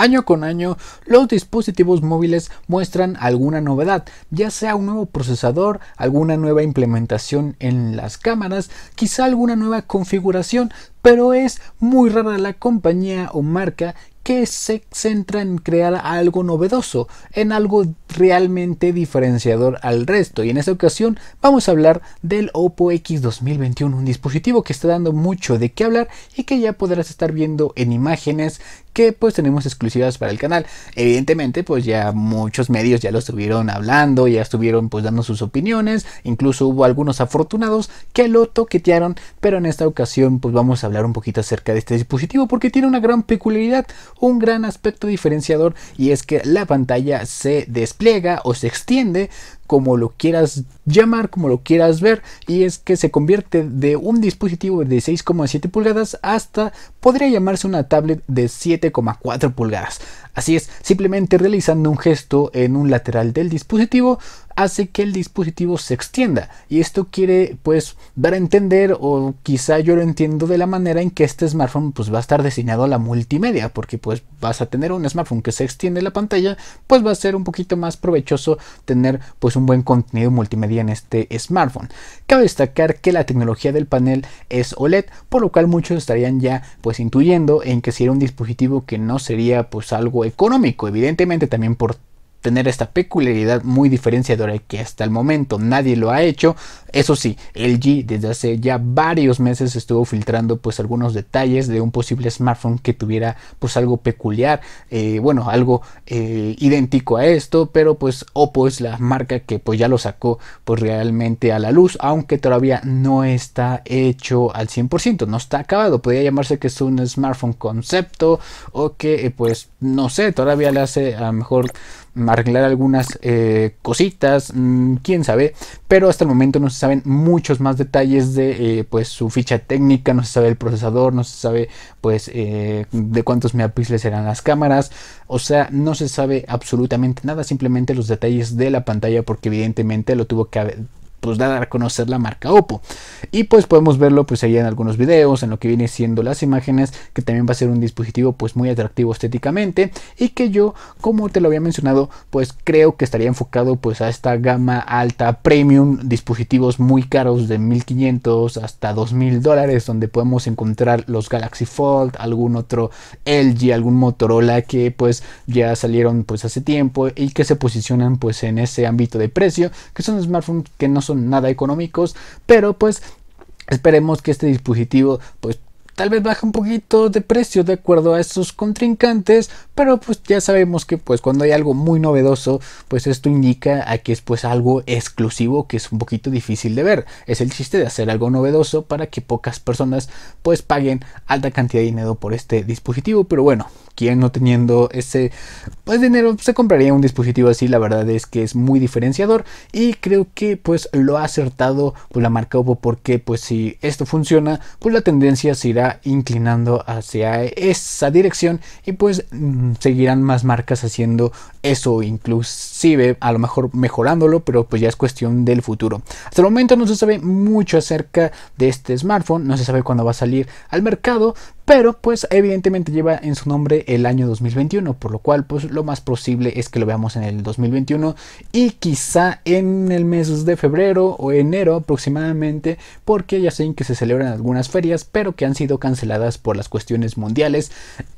Año con año, los dispositivos móviles muestran alguna novedad, ya sea un nuevo procesador, alguna nueva implementación en las cámaras, quizá alguna nueva configuración, pero es muy rara la compañía o marca que se centra en crear algo novedoso, en algo realmente diferenciador al resto. Y en esta ocasión vamos a hablar del Oppo X 2021, un dispositivo que está dando mucho de qué hablar y que ya podrás estar viendo en imágenes que pues tenemos exclusivas para el canal. Evidentemente pues ya muchos medios ya lo estuvieron hablando, ya estuvieron pues dando sus opiniones, incluso hubo algunos afortunados que lo toquetearon, pero en esta ocasión pues vamos a hablar un poquito acerca de este dispositivo porque tiene una gran peculiaridad, un gran aspecto diferenciador y es que la pantalla se despliega o se extiende como lo quieras llamar, como lo quieras ver, y es que se convierte de un dispositivo de 6,7 pulgadas hasta podría llamarse una tablet de 7,4 pulgadas. Así es, simplemente realizando un gesto en un lateral del dispositivo hace que el dispositivo se extienda y esto quiere pues dar a entender o quizá yo lo entiendo de la manera en que este smartphone pues va a estar diseñado a la multimedia porque pues vas a tener un smartphone que se extiende la pantalla pues va a ser un poquito más provechoso tener pues un buen contenido multimedia en este smartphone cabe destacar que la tecnología del panel es OLED por lo cual muchos estarían ya pues intuyendo en que si era un dispositivo que no sería pues algo económico, evidentemente también por tener esta peculiaridad muy diferenciadora que hasta el momento nadie lo ha hecho. Eso sí, LG desde hace ya varios meses estuvo filtrando pues algunos detalles de un posible smartphone que tuviera pues algo peculiar, eh, bueno, algo eh, idéntico a esto, pero pues Oppo es la marca que pues ya lo sacó pues realmente a la luz, aunque todavía no está hecho al 100%, no está acabado, podría llamarse que es un smartphone concepto o que eh, pues no sé, todavía le hace a mejor arreglar algunas eh, cositas, mm, quién sabe, pero hasta el momento no se saben muchos más detalles de eh, pues su ficha técnica, no se sabe el procesador, no se sabe pues eh, de cuántos megapíxeles serán las cámaras, o sea, no se sabe absolutamente nada, simplemente los detalles de la pantalla porque evidentemente lo tuvo que haber pues dar a conocer la marca Oppo. Y pues podemos verlo pues ahí en algunos videos, en lo que viene siendo las imágenes, que también va a ser un dispositivo pues muy atractivo estéticamente y que yo, como te lo había mencionado, pues creo que estaría enfocado pues a esta gama alta premium, dispositivos muy caros de 1500 hasta 2000 dólares donde podemos encontrar los Galaxy Fold, algún otro LG, algún Motorola que pues ya salieron pues hace tiempo y que se posicionan pues en ese ámbito de precio, que son smartphones que no son nada económicos, pero pues esperemos que este dispositivo pues tal vez baje un poquito de precio de acuerdo a esos contrincantes, pero pues ya sabemos que pues cuando hay algo muy novedoso, pues esto indica a que es pues algo exclusivo que es un poquito difícil de ver. Es el chiste de hacer algo novedoso para que pocas personas pues paguen alta cantidad de dinero por este dispositivo, pero bueno, quien no teniendo ese pues, dinero se compraría un dispositivo así, la verdad es que es muy diferenciador y creo que pues lo ha acertado pues, la marca Oppo porque pues si esto funciona, pues la tendencia se irá inclinando hacia esa dirección y pues mm, seguirán más marcas haciendo eso, inclusive a lo mejor mejorándolo, pero pues ya es cuestión del futuro. Hasta el momento no se sabe mucho acerca de este smartphone, no se sabe cuándo va a salir al mercado, pero pues evidentemente lleva en su nombre el año 2021, por lo cual pues lo más posible es que lo veamos en el 2021 y quizá en el mes de febrero o enero aproximadamente, porque ya saben que se celebran algunas ferias, pero que han sido canceladas por las cuestiones mundiales.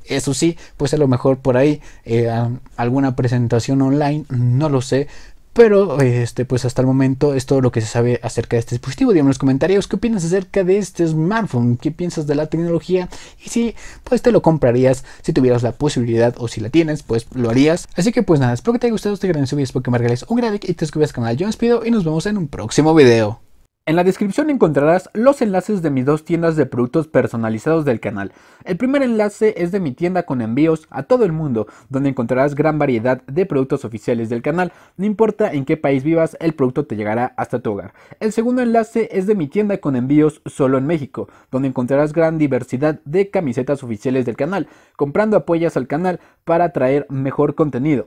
Eso sí, pues a lo mejor por ahí eh, alguna presentación online, no lo sé, pero este, pues hasta el momento es todo lo que se sabe acerca de este dispositivo. Díganme en los comentarios qué opinas acerca de este smartphone, qué piensas de la tecnología y si pues te lo comprarías si tuvieras la posibilidad o si la tienes, pues lo harías. Así que pues nada, espero que te haya gustado este gran video, espero que un gran y te suscribas al canal. Yo me despido y nos vemos en un próximo video. En la descripción encontrarás los enlaces de mis dos tiendas de productos personalizados del canal. El primer enlace es de mi tienda con envíos a todo el mundo, donde encontrarás gran variedad de productos oficiales del canal. No importa en qué país vivas, el producto te llegará hasta tu hogar. El segundo enlace es de mi tienda con envíos solo en México, donde encontrarás gran diversidad de camisetas oficiales del canal. Comprando apoyas al canal para traer mejor contenido.